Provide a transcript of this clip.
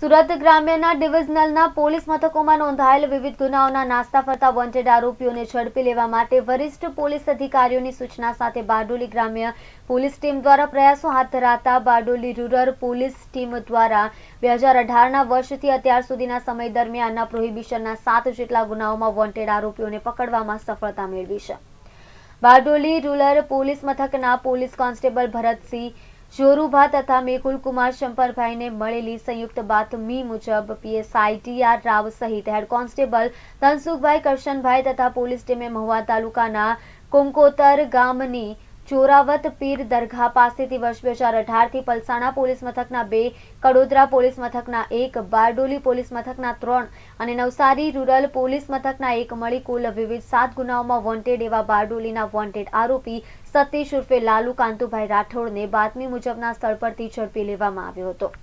Surat ગ્રામ્યના ડિવિઝનલના police મથકોમાં નોંધાયેલ વિવિધ ગુનાઓના નાસ્તા ફરતા વોન્ટેડ આરોપીઓને ઝડપી લેવા માટે વરિષ્ઠ પોલીસ અધિકારીઓની સૂચના સાથે બારડોલી ગ્રામ્ય પોલીસ ટીમ દ્વારા પ્રયાસો હાથ ધરાતા બારડોલી રૂરલ પોલીસ ટીમ દ્વારા બે હજાર વર્ષથી અત્યાર સુધીના સમય દરમિયાનના પ્રોહિબિશનના સાત જેટલા ગુનાઓમાં વોન્ટેડ આરોપીઓને પકડવામાં સફળતા મેળવી છે બારડોલી રૂરલ પોલીસ મથકના પોલીસ કોન્સ્ટેબલ ભરતસિંહ જોરુભા તથા મેકુલકુમાર શંકરભાઈને મળેલી સંયુક્ત બાતમી મુજબ પીએસઆઈ ટીઆર રાવ સહિત હેડ કોન્સ્ટેબલ ધનસુખભાઈ કરશનભાઈ તથા પોલીસ ટીમે મહુવા તાલુકાના કોંકોતર ગામની ચોરાવત પીર દરગાહ પાસેથી વર્ષ બે હજાર અઢારથી પલસાણા પોલીસ મથકના બે કડોદરા પોલીસ મથકના એક બારડોલી પોલીસ મથકના ત્રણ અને નવસારી રૂરલ પોલીસ મથકના એક મળી કુલ વિવિધ સાત ગુનાઓમાં વોન્ટેડ એવા બારડોલીના વોન્ટેડ આરોપી સતીશ ઉર્ફે લાલુ કાંતુભાઈ રાઠોડને બાતમી મુજબના સ્થળ પરથી ઝડપી લેવામાં આવ્યો હતો